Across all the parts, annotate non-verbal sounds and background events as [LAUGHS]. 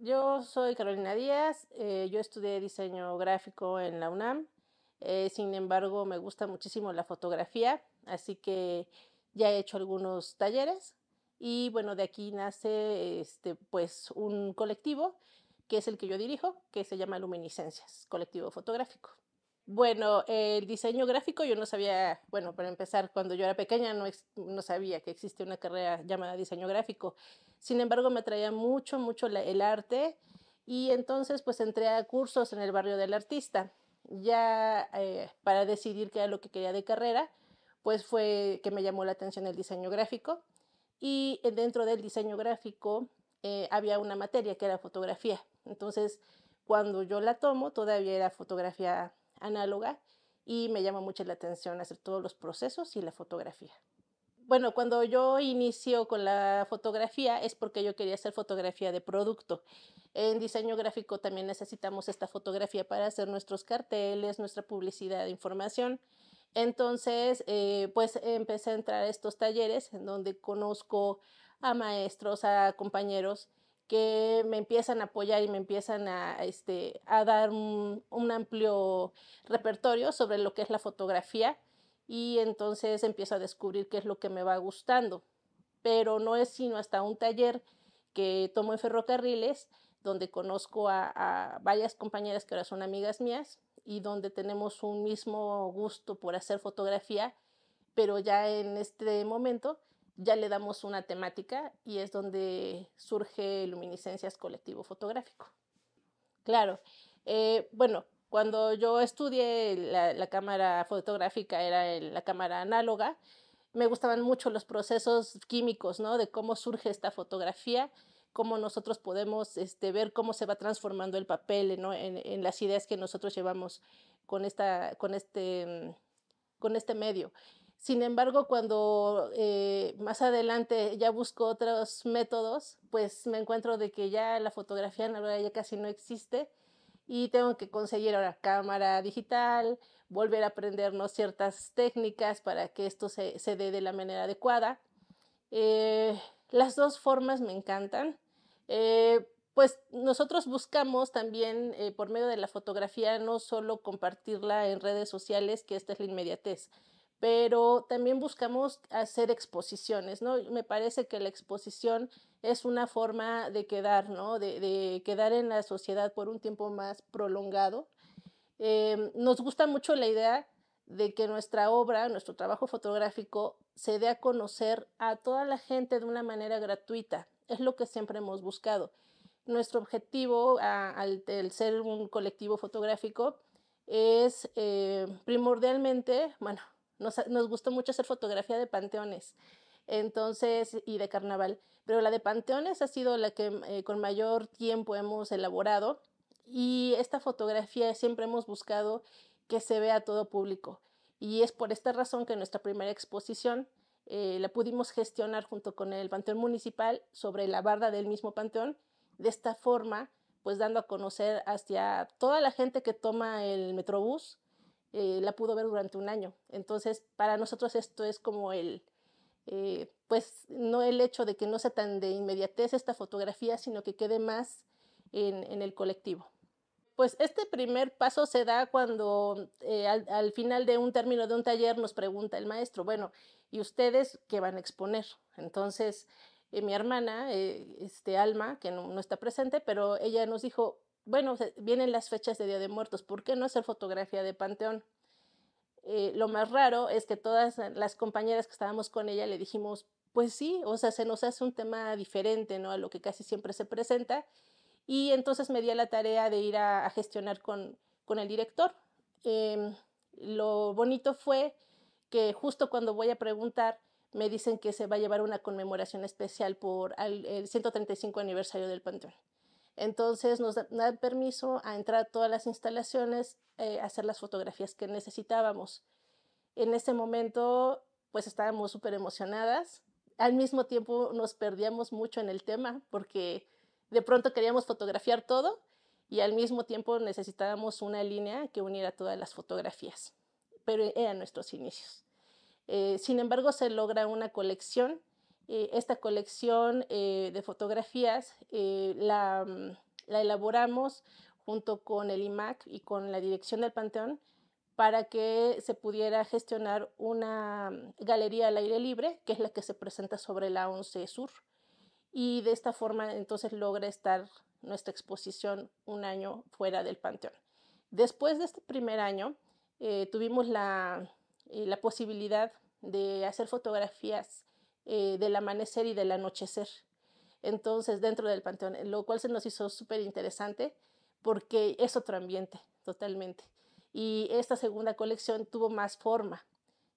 Yo soy Carolina Díaz, eh, yo estudié diseño gráfico en la UNAM, eh, sin embargo me gusta muchísimo la fotografía, así que ya he hecho algunos talleres y bueno, de aquí nace este, pues un colectivo que es el que yo dirijo, que se llama Luminiscencias, colectivo fotográfico. Bueno, el diseño gráfico yo no sabía, bueno, para empezar, cuando yo era pequeña no, sabía que existe una carrera llamada diseño gráfico. Sin embargo, me atraía mucho, mucho el arte y entonces pues entré a cursos en el barrio del artista. Ya eh, para decidir qué era lo que quería de carrera, pues fue que me llamó la atención el diseño gráfico y eh, dentro del diseño gráfico eh, había una materia que era fotografía. Entonces, cuando yo la tomo, todavía era fotografía análoga y me llama mucho la atención hacer todos los procesos y la fotografía. Bueno, cuando yo inicio con la fotografía es porque yo quería hacer fotografía de producto. En diseño gráfico también necesitamos esta fotografía para hacer nuestros carteles, nuestra publicidad de información. Entonces, eh, pues empecé a entrar a estos talleres en donde conozco a maestros, a compañeros que me empiezan a apoyar y me empiezan a, este, a dar un, amplio repertorio sobre lo que es la fotografía y entonces empiezo a descubrir qué es lo que me va gustando. Pero no es sino hasta un taller que tomo en ferrocarriles, donde conozco a varias compañeras que ahora son amigas mías y donde tenemos un mismo gusto por hacer fotografía, pero ya en este momento ya le damos una temática y es donde surge Luminiscencias Colectivo Fotográfico. Claro, eh, bueno, cuando yo estudié la, cámara fotográfica era la cámara análoga, me gustaban mucho los procesos químicos, ¿no? De cómo surge esta fotografía, cómo nosotros podemos este, ver cómo se va transformando el papel en, en, las ideas que nosotros llevamos con, esta, con, este, mm, con este medio. Sin embargo, cuando eh, más adelante ya busco otros métodos, pues me encuentro de que ya la fotografía en ahora ya casi no existe y tengo que conseguir ahora cámara digital, volver a aprendernos ciertas técnicas para que esto se, se dé de la manera adecuada. Eh, las dos formas me encantan. Eh, pues nosotros buscamos también por medio de la fotografía no solo compartirla en redes sociales, que esta es la inmediatez, pero también buscamos hacer exposiciones, ¿no? Me parece que la exposición es una forma de quedar, ¿no? De, quedar en la sociedad por un tiempo más prolongado. Em, nos gusta mucho la idea de que nuestra obra, nuestro trabajo fotográfico, se dé a conocer a toda la gente de una manera gratuita. Es lo que siempre hemos buscado. Nuestro objetivo al, ser un colectivo fotográfico es eh, primordialmente, bueno, nos, gustó mucho hacer fotografía de panteones entonces y de carnaval. Pero la de panteones ha sido la que eh, con mayor tiempo hemos elaborado y esta fotografía siempre hemos buscado que se vea a todo público. Y es por esta razón que nuestra primera exposición eh, la pudimos gestionar junto con el Panteón Municipal sobre la barda del mismo panteón. De esta forma, pues dando a conocer hacia toda la gente que toma el Metrobús, eh, la pudo ver durante un año. Entonces, para nosotros esto es como el, eh, pues no el hecho de que no sea tan de inmediatez esta fotografía, sino que quede más en, el colectivo. Pues este primer paso se da cuando eh, al, final de un término de un taller nos pregunta el maestro, bueno, ¿y ustedes qué van a exponer? Entonces, mi hermana, este Alma, que no está presente, pero ella nos dijo, bueno, vienen las fechas de Día de Muertos, ¿por qué no hacer fotografía de Panteón? Eh, lo más raro es que todas las compañeras que estábamos con ella le dijimos, pues sí, o sea, se nos hace un tema diferente, ¿no? A lo que casi siempre se presenta. Y entonces me di a la tarea de ir a, gestionar con, con, el director. Em, lo bonito fue que justo cuando voy a preguntar, me dicen que se va a llevar una conmemoración especial por el 135 aniversario del Panteón. Entonces nos da, permiso a entrar a todas las instalaciones, eh, hacer las fotografías que necesitábamos. En ese momento, pues estábamos súper emocionadas. Al mismo tiempo nos perdíamos mucho en el tema porque de pronto queríamos fotografiar todo y al mismo tiempo necesitábamos una línea que uniera todas las fotografías. Pero eran nuestros inicios. Eh, sin embargo, se logra una colección eh, esta colección eh, de fotografías eh, mm, la, elaboramos junto con el IMAC y con la dirección del Panteón para que se pudiera gestionar una mm, galería al aire libre, que es la que se presenta sobre la 11 Sur. Y de esta forma entonces logra estar nuestra exposición un año fuera del Panteón. Después de este primer año, tuvimos la, la posibilidad de hacer fotografías eh, del amanecer y del anochecer. Entonces, dentro del panteón, lo cual se nos hizo súper interesante porque es otro ambiente, totalmente. Y esta segunda colección tuvo más forma,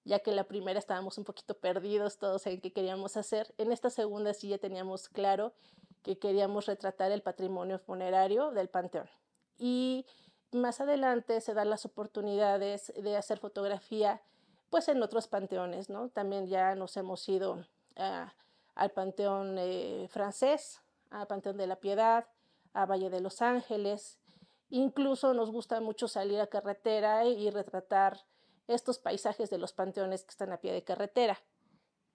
ya que en la primera estábamos un poquito perdidos todos en qué queríamos hacer. En esta segunda sí ya teníamos claro que queríamos retratar el patrimonio funerario del panteón. Y más adelante se dan las oportunidades de hacer fotografía pues en otros panteones, ¿no? También ya nos hemos ido al Panteón eh, francés, al Panteón de la Piedad, a Valle de los Ángeles. Incluso nos gusta mucho salir a carretera y retratar estos paisajes de los panteones que están a pie de carretera.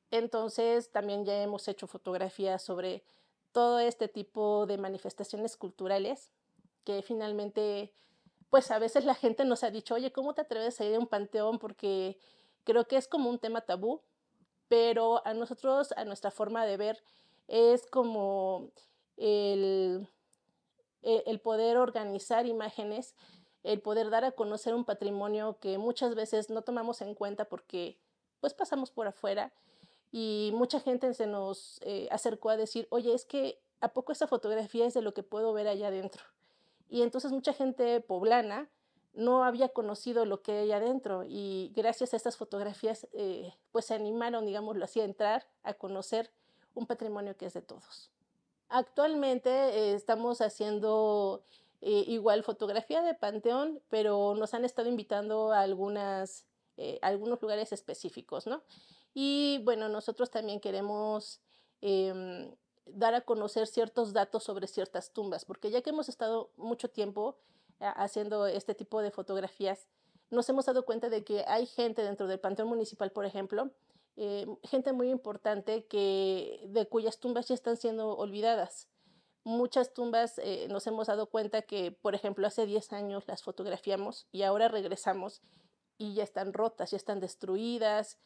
Entonces también ya hemos hecho fotografías sobre todo este tipo de manifestaciones culturales que finalmente, pues a veces la gente nos ha dicho, oye, ¿cómo te atreves a ir a un panteón? Porque creo que es como un tema tabú pero a nosotros, a nuestra forma de ver, es como e-, el, poder organizar imágenes, el poder dar a conocer un patrimonio que muchas veces no tomamos en cuenta porque pues pasamos por afuera y mucha gente se nos eh, acercó a decir, oye, es que ¿a poco esta fotografía es de lo que puedo ver allá adentro? Y entonces mucha gente poblana no había conocido lo que hay adentro y gracias a estas fotografías eh, pues se animaron, digámoslo así, a entrar a conocer un patrimonio que es de todos. Actualmente eh, estamos haciendo eh, igual fotografía de Panteón, pero nos han estado invitando a algunas, algunos lugares específicos, ¿no? Y bueno, nosotros también queremos em, dar a conocer ciertos datos sobre ciertas tumbas, porque ya que hemos estado mucho tiempo haciendo este tipo de fotografías, nos hemos dado cuenta de que hay gente dentro del Panteón Municipal, por ejemplo, eh, gente muy importante que, de cuyas tumbas ya están siendo olvidadas. Muchas tumbas eh, nos hemos dado cuenta que, por ejemplo, hace 10 años las fotografiamos y ahora regresamos y ya están rotas, ya están destruidas.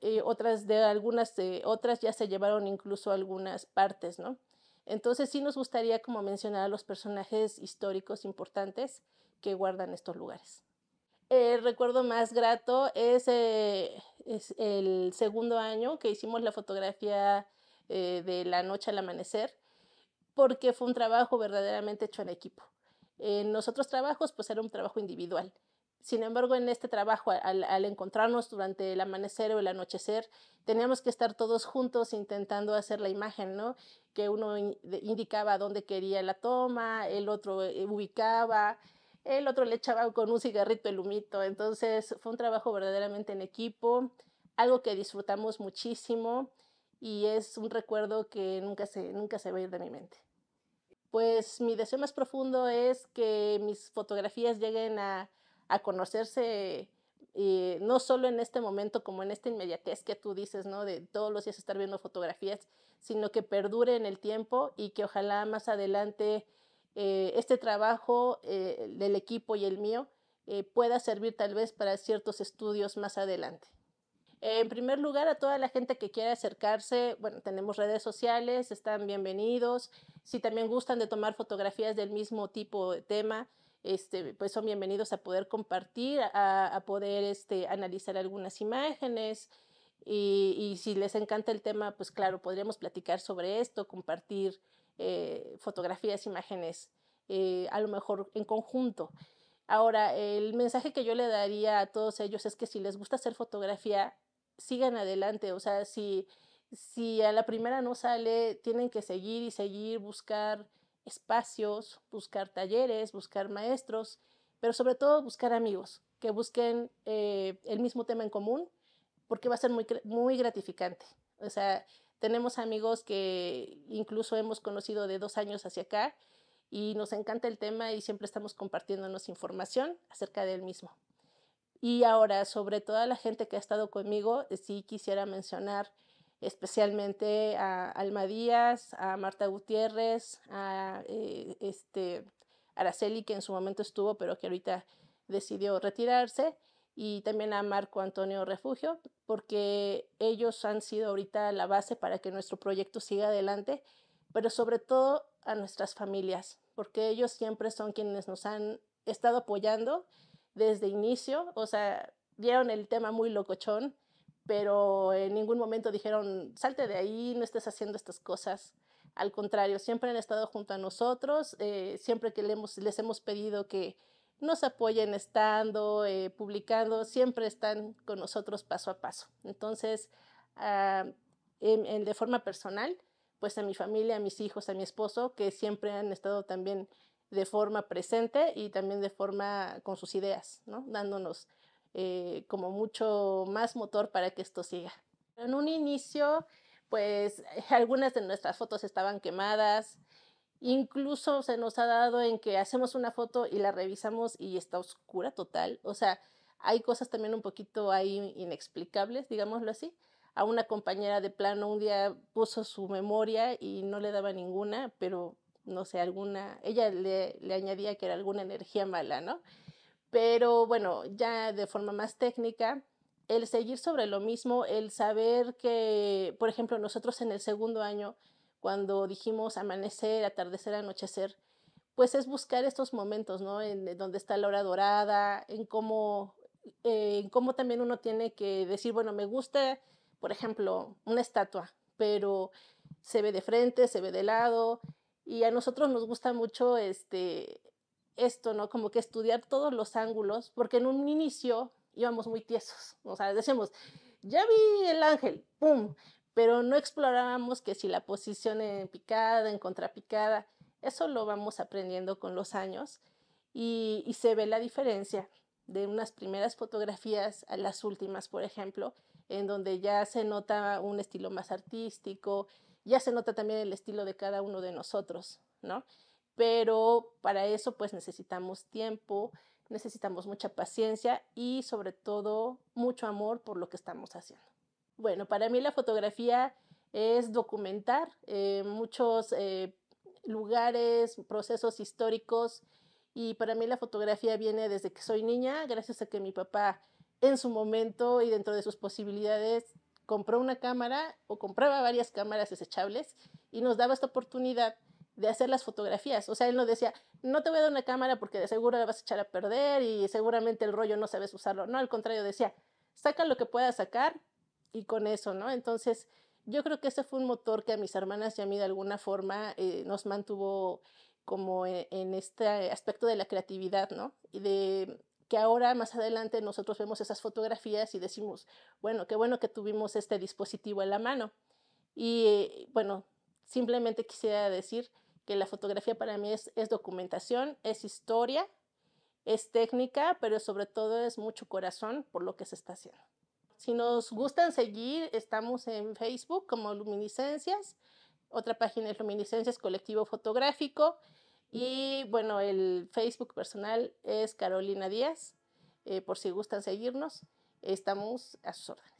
Eh, otras de algunas, otras ya se llevaron incluso algunas partes, ¿no? Entonces sí nos gustaría como mencionar a los personajes históricos importantes que guardan estos lugares. El recuerdo más grato es, eh, el segundo año que hicimos la fotografía eh, de la noche al amanecer, porque fue un trabajo verdaderamente hecho en equipo. En nosotros otros trabajos, pues era un trabajo individual. Sin embargo, en este trabajo, al, encontrarnos durante el amanecer o el anochecer, teníamos que estar todos juntos intentando hacer la imagen, ¿no? Que uno indicaba dónde quería la toma, el otro eh, ubicaba, el otro le echaba con un cigarrito el humito. Entonces, fue un trabajo verdaderamente en equipo, algo que disfrutamos muchísimo y es un recuerdo que nunca se, nunca se va a ir de mi mente. Pues mi deseo más profundo es que mis fotografías lleguen a a conocerse eh, no solo en este momento como en esta inmediatez que tú dices, ¿no? De todos los días estar viendo fotografías, sino que perdure en el tiempo y que ojalá más adelante eh, este trabajo eh, del equipo y el mío pueda servir tal vez para ciertos estudios más adelante. En primer lugar, a toda la gente que quiera acercarse, bueno, tenemos redes sociales, están bienvenidos. Si también gustan de tomar fotografías del mismo tipo de tema, este, pues son bienvenidos a poder compartir, a, poder este, analizar algunas imágenes. Y, si les encanta el tema, pues claro, podríamos platicar sobre esto, compartir eh, fotografías, imágenes, eh, a lo mejor en conjunto. Ahora, el mensaje que yo le daría a todos ellos es que si les gusta hacer fotografía, sigan adelante, o sea, si a la primera no sale, tienen que seguir y seguir, buscar, espacios, buscar talleres, buscar maestros, pero sobre todo buscar amigos que busquen eh, el mismo tema en común, porque va a ser muy, muy gratificante. O sea, tenemos amigos que incluso hemos conocido de dos años hacia acá y nos encanta el tema y siempre estamos compartiéndonos información acerca del mismo. Y ahora, sobre toda la gente que ha estado conmigo, eh, sí quisiera mencionar especialmente a Alma Díaz, a Marta Gutiérrez, a eh, este, Araceli, que en su momento estuvo, pero que ahorita decidió retirarse, y también a Marco Antonio Refugio, porque ellos han sido ahorita la base para que nuestro proyecto siga adelante, pero sobre todo a nuestras familias, porque ellos siempre son quienes nos han estado apoyando desde inicio, o sea, vieron el tema muy locochón, pero en ningún momento dijeron, salte de ahí, no estés haciendo estas cosas. Al contrario, siempre han estado junto a nosotros, eh, siempre que le hemos, les hemos pedido que nos apoyen estando, eh, publicando, siempre están con nosotros paso a paso. Entonces, ah, en, de forma personal, pues a mi familia, a mis hijos, a mi esposo, que siempre han estado también de forma presente y también de forma con sus ideas, ¿no? Dándonos eh, como mucho más motor para que esto siga. En un inicio, pues [LAUGHS] algunas de nuestras fotos estaban quemadas, incluso se nos ha dado en que hacemos una foto y la revisamos y está oscura total, o sea, hay cosas también un poquito ahí inexplicables, digámoslo así. A una compañera de plano un día puso su memoria y no le daba ninguna, pero no sé, alguna, ella le, le añadía que era alguna energía mala, ¿no? Pero bueno, ya de forma más técnica, el seguir sobre lo mismo, el saber que, por ejemplo, nosotros en el segundo año, cuando dijimos amanecer, atardecer, anochecer, pues es buscar estos momentos, ¿no? En donde está la hora dorada, en cómo, eh, en cómo también uno tiene que decir, bueno, me gusta, por ejemplo, una estatua, pero se ve de frente, se ve de lado, y a nosotros nos gusta mucho este, esto, ¿no? Como que estudiar todos los ángulos, porque en un inicio íbamos muy tiesos, o sea, decíamos, ya vi el ángel, ¡pum! Pero no explorábamos que si la posición en picada, en contrapicada, eso lo vamos aprendiendo con los años y, y se ve la diferencia de unas primeras fotografías a las últimas, por ejemplo, en donde ya se nota un estilo más artístico, ya se nota también el estilo de cada uno de nosotros, ¿no? pero para eso pues necesitamos tiempo, necesitamos mucha paciencia y sobre todo mucho amor por lo que estamos haciendo. Bueno, para mí la fotografía es documentar eh, muchos eh, lugares, procesos históricos y para mí la fotografía viene desde que soy niña, gracias a que mi papá en su momento y dentro de sus posibilidades compró una cámara o compraba varias cámaras desechables y nos daba esta oportunidad de hacer las fotografías. O sea, él no decía, no te voy a dar una cámara porque de seguro la vas a echar a perder y seguramente el rollo no sabes usarlo. No, al contrario, decía, saca lo que puedas sacar y con eso, ¿no? Entonces, yo creo que ese fue un motor que a mis hermanas y a mí de alguna forma eh, nos mantuvo como e, en, este aspecto de la creatividad, ¿no? Y de que ahora más adelante nosotros vemos esas fotografías y decimos, bueno, qué bueno que tuvimos este dispositivo en la mano. Y eh, bueno, simplemente quisiera decir que la fotografía para mí es, documentación, es historia, es técnica, pero sobre todo es mucho corazón por lo que se está haciendo. Si nos gustan seguir, estamos en Facebook como Luminiscencias, otra página es Luminiscencias Colectivo Fotográfico y bueno, el Facebook personal es Carolina Díaz, eh, por si gustan seguirnos, estamos a su orden.